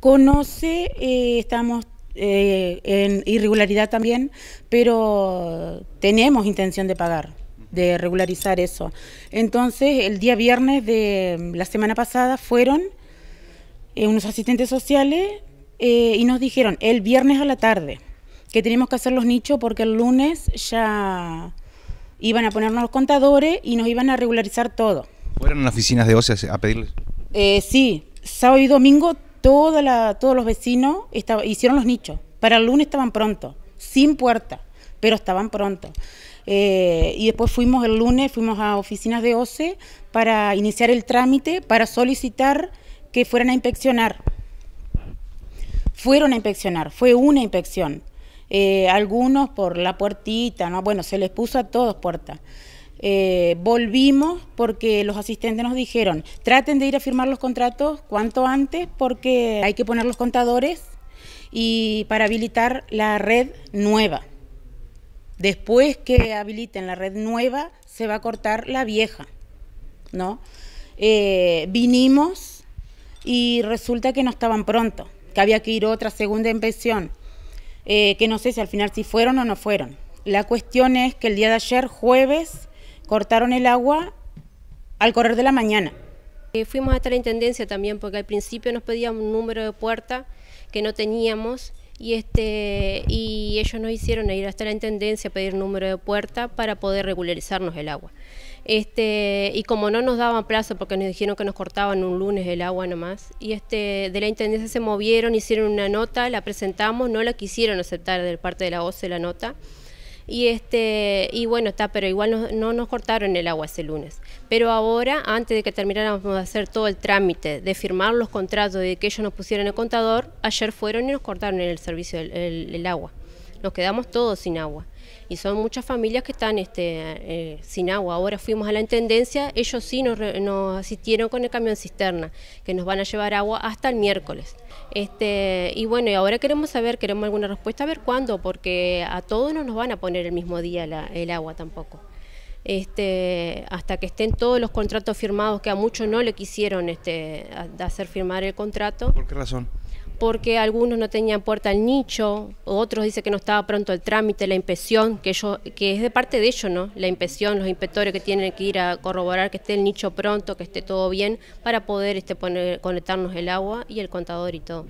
conoce, eh, estamos eh, en irregularidad también, pero tenemos intención de pagar, de regularizar eso. Entonces, el día viernes de mm, la semana pasada fueron eh, unos asistentes sociales y nos dijeron el viernes a la tarde que tenemos que hacer los nichos porque el lunes ya iban a ponernos los contadores y nos iban a regularizar todo. ¿Fueron las oficinas de OCE a pedirles? sí, sábado y domingo la, todos los vecinos hicieron los nichos. Para el lunes estaban prontos, sin puerta, pero estaban prontos. Eh, y después fuimos el lunes, fuimos a oficinas de OCE para iniciar el trámite, para solicitar que fueran a inspeccionar. Fueron a inspeccionar, fue una inspección. Eh, algunos por la puertita, ¿no? bueno, se les puso a todos puertas. Eh, volvimos porque los asistentes nos dijeron, traten de ir a firmar los contratos cuanto antes porque hay que poner los contadores y para habilitar la red nueva. Después que habiliten la red nueva, se va a cortar la vieja, ¿no? Eh, vinimos y resulta que no estaban pronto, que había que ir otra segunda inspección, eh, que no sé si al final sí fueron o no fueron. La cuestión es que el día de ayer, jueves, cortaron el agua al correr de la mañana. Eh, fuimos hasta la Intendencia también porque al principio nos pedían un número de puerta que no teníamos y, este, y ellos nos hicieron ir hasta la Intendencia a pedir número de puerta para poder regularizarnos el agua. Este, y como no nos daban plazo porque nos dijeron que nos cortaban un lunes el agua nomás, y este, de la Intendencia se movieron, hicieron una nota, la presentamos, no la quisieron aceptar del parte de la OCE la nota. Y, este, y bueno, está, pero igual no, nos cortaron el agua ese lunes. Pero ahora, antes de que termináramos de hacer todo el trámite, de firmar los contratos, de que ellos nos pusieran el contador, ayer fueron y nos cortaron el servicio, del el agua nos quedamos todos sin agua. Y son muchas familias que están este, eh, sin agua. Ahora fuimos a la Intendencia, ellos sí nos, asistieron con el camión cisterna, que nos van a llevar agua hasta el miércoles. Este, y bueno, y ahora queremos saber, queremos alguna respuesta, a ver cuándo, porque a todos no nos van a poner el mismo día el agua tampoco. Este, hasta que estén todos los contratos firmados, que a muchos no le quisieron este, hacer firmar el contrato. ¿Por qué razón? porque algunos no tenían puerta al nicho, otros dicen que no estaba pronto el trámite, la inspección, que, que es de parte de ellos, ¿no? La inspección, los inspectores que tienen que ir a corroborar que esté el nicho pronto, que esté todo bien, para poder este, poner, conectarnos el agua y el contador y todo.